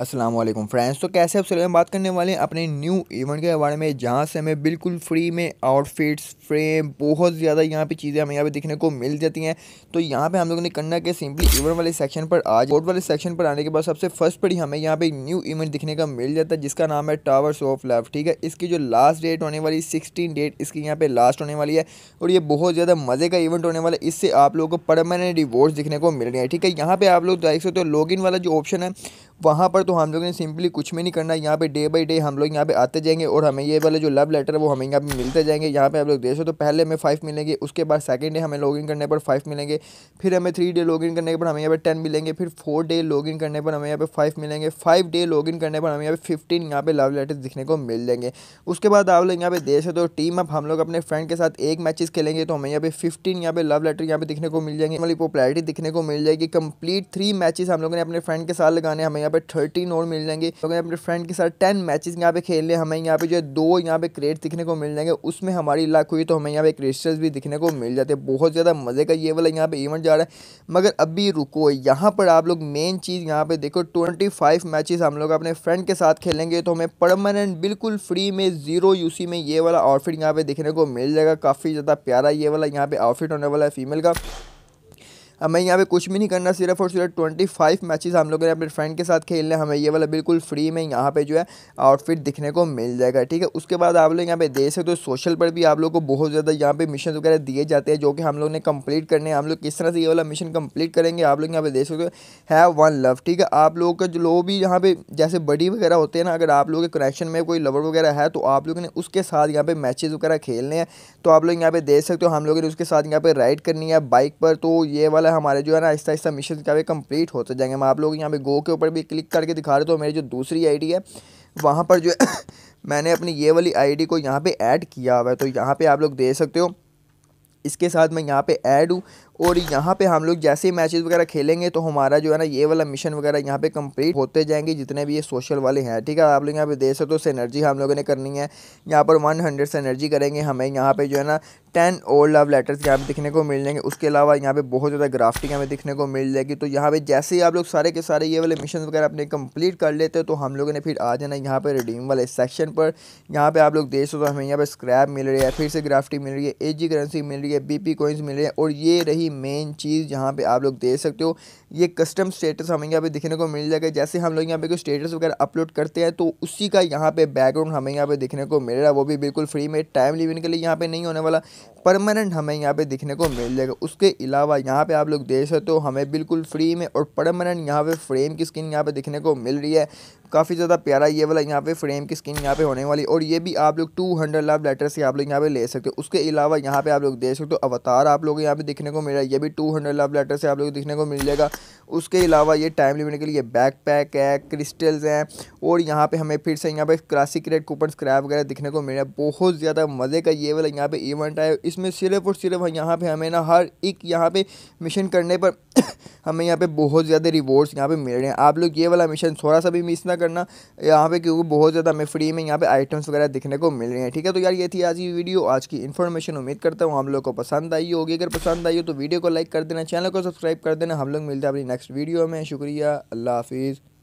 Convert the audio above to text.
Aslam friends तो कैसे आप सर बात करने वाले हैं अपने न्यू इवेंट के बारे में जहाँ से हमें बिल्कुल फ्री में आउटफिट्स फ्रेम बहुत ज़्यादा यहाँ पे चीज़ें हमें यहाँ पे देखने को मिल जाती हैं तो यहाँ पे हम लोगों ने करना कि सिंपली इवेंट वाले सेक्शन पर आज बोर्ड वाले सेक्शन पर आने के बाद सबसे फर्स्ट पर ही हमें यहाँ पे न्यू इवेंट दिखने का मिल जाता है जिसका नाम है टावर्स ऑफ लव ठीक है इसकी जो लास्ट डेट होने वाली सिक्सटीन डेट इसकी यहाँ पर लास्ट होने वाली है और ये बहुत ज़्यादा मज़े का इवेंट होने वाला है इससे आप लोगों को परमानेंट रिवॉर्ड्स दिखने को मिल रहे हैं ठीक है यहाँ पर आप लोग देख सकते हो लॉग वाला जो ऑप्शन है वहाँ पर तो हम लोगों ने सिंपली कुछ भी नहीं करना यहाँ पे डे बाई डे हम लोग यहाँ पे आते जाएंगे और हमें ये वाला जो लव लेटर है वो हमें यहाँ पे मिलते जाएंगे यहाँ पे आप लोग देख तो पहले हमें फाइव मिलेंगे उसके बाद सेकंड डे हमें लॉगिन करने पर फाइव मिलेंगे फिर हमें थ्री डे लॉगिन करने के बाद हमें यहाँ पे टेन मिलेंगे फिर फोर डे लॉगिन करने पर हमें यहाँ पे फाइव मिलेंगे फाइव डे लॉगिन करने पर हमें यहाँ पे फिफ्टीन यहाँ पे लव लेटर दिखने को मिल जाएंगे उसके बाद आप लोग यहाँ पे देख सकते हो टीम अप हम लोग अपने फ्रेंड के साथ एक मैचेस खेलेंगे तो हमें यहाँ पे फिफ्टीन यहाँ पे लव लेटर यहाँ पे दिखने को मिल जाएंगे हमारी पॉपुलरिटी दिखने को मिल जाएगी कंप्लीट थ्री मैचेस हम लोगों ने अपने फ्रेंड के साथ लगाने हमें यहाँ पे थर्टीन और मिल जाएंगे तो अगर अपने फ्रेंड के साथ टेन मैचेस यहाँ पे खेल ले हमें यहाँ पे जो है दो यहाँ पे क्रेट दिखने को मिल जाएंगे उसमें हमारी लाख हुई तो हमें यहाँ पे क्रिस्टल्स भी दिखने को मिल जाते बहुत ज़्यादा मज़े का ये वाला यहाँ पे इवेंट जा रहा है मगर अभी रुको यहाँ पर आप लोग मेन चीज़ यहाँ पे देखो ट्वेंटी फाइव मैचेस हम लोग अपने फ्रेंड के साथ खेलेंगे तो हमें परमानेंट बिल्कुल फ्री में जीरो यूसी में ये वाला आउटफिट यहाँ पे देखने को मिल जाएगा काफ़ी ज़्यादा प्यारा ये वाला यहाँ पे आउटफिट होने वाला है फीमेल का अब मैं यहाँ पे कुछ भी नहीं करना सिर्फ और सिर्फ ट्वेंटी फाइव मैचेस हम लोग ने अपने फ्रेंड के साथ खेलने हमें ये वाला बिल्कुल फ्री में यहाँ पे जो है आउटफिट दिखने को मिल जाएगा ठीक है उसके बाद आप लोग यहाँ पे देख सकते हो तो सोशल पर भी आप लोग को बहुत ज़्यादा यहाँ पे मिशन वगैरह दिए जाते हैं जो कि हम लोग ने कम्प्लीट करने हम लोग किस तरह से ये वाला मिशन कम्प्लीट करेंगे आप लोग यहाँ पे देख सकते हो हैव वन लव ठीक है आप लोगों का जो लोग भी यहाँ पे जैसे बडी वगैरह होते हैं ना अगर आप लोग के कनेक्शन में कोई लवर वगैरह है तो आप लोगों ने उसके साथ यहाँ पे मैचेज वगैरह खेलने हैं तो आप लोग यहाँ पे देख सकते हो हम लोगों ने उसके साथ यहाँ पे राइड करनी है बाइक पर तो ये वाला वाला हमारे जो है ना आहिस्ता आहिस्ता मिशन का वे कम्प्लीट होते जाएंगे मैं आप लोग यहाँ पे गो के ऊपर भी क्लिक करके दिखा रहे तो मेरी जो दूसरी आईडी है वहाँ पर जो है मैंने अपनी ये वाली आईडी को यहाँ पे ऐड किया हुआ है तो यहाँ पे आप लोग दे सकते हो इसके साथ मैं यहाँ पे ऐड हूँ और यहाँ पे हम लोग जैसे ही मैचेस वगैरह खेलेंगे तो हमारा जो है ना ये वाला मिशन वगैरह यहाँ पे कंप्लीट होते जाएंगे जितने भी ये सोशल वाले हैं ठीक है आप लोग यहाँ पे देख सकते हो एनर्जी हम लोगों ने करनी है यहाँ पर वन हंड्रेड एनर्जी करेंगे हमें यहाँ पे जो है ना टेन ओल्ड लव लेटर्स यहाँ पे दिखने को मिल जाएंगे उसके अलावा यहाँ पे बहुत ज़्यादा ग्राफ्टिंग हमें दिखने को मिल जाएगी तो यहाँ पे जैसे ही आप लोग सारे के सारे ये वाले मिशन वगैरह अपने कम्प्लीट कर लेते हो तो हम लोगों ने फिर आ जाना यहाँ पे रिडीम वाले सेक्शन पर यहाँ पे आप लोग देख सकते हो हमें यहाँ पे स्क्रैप मिल रही है फिर से ग्राफ्टिंग मिल रही है एजी करेंसी मिल रही है बी पी मिल रही है और ये रही की मेन चीज़ यहाँ पे आप लोग दे सकते हो ये कस्टम स्टेटस हमें यहाँ पे दिखने को मिल जाएगा जैसे हम लोग यहाँ पे कोई स्टेटस वगैरह अपलोड करते हैं तो उसी का यहाँ पे बैकग्राउंड हमें यहाँ पे दिखने को मिल रहा है वो भी बिल्कुल फ्री में टाइम लिविंग के लिए यहाँ पे नहीं होने वाला परमानेंट हमें यहाँ पे दिखने को मिल जाएगा उसके अलावा यहाँ पे आप लोग देख सकते हो हमें बिल्कुल फ्री में और परमानेंट यहाँ पे फ्रेम की स्किन यहाँ पे दिखने को मिल रही है काफ़ी ज़्यादा प्यारा ये वाला यहाँ पे फ्रेम की स्किन यहाँ पे होने वाली और ये भी आप लोग टू हंड्रेड लाभ लेटर से आप लोग यहाँ पे ले सकते हो उसके अलावा यहाँ पे आप लोग देख सकते हो अवतार आप लोग यहाँ पे दिखने को मिल रहा है ये भी टू हंड्रेड लाभ लेटर से आप लोग दिखने को मिल जाएगा उसके अलावा ये टाइम लिमिट के लिए बैक पैक है क्रिस्टल्स हैं और यहाँ पर हमें फिर से यहाँ पे क्लासिक रेड कूपन स्क्रैप वगैरह दिखने को मिल रहा है बहुत ज़्यादा मज़े का ये वाला यहाँ पर इवेंट है इस इसमें सिर्फ और सिर्फ यहाँ पे हमें ना हर एक यहाँ पे मिशन करने पर हमें यहाँ पे बहुत ज़्यादा रिवॉर्ड्स यहाँ पे मिल रहे हैं आप लोग ये वाला मिशन थोड़ा सा भी मिस ना करना यहाँ पे क्योंकि बहुत ज़्यादा हमें फ्री में यहाँ पे आइटम्स वगैरह दिखने को मिल रहे हैं ठीक है तो यार ये थी आज की वीडियो आज की इन्फॉर्मेशन उम्मीद करता हूँ हम लोग को पसंद आई होगी अगर पसंद आई हो तो वीडियो को लाइक कर देना चैनल को सब्सक्राइब कर देना हम लोग मिलते हैं अपनी नेक्स्ट वीडियो में शुक्रिया अल्लाह हाफिज़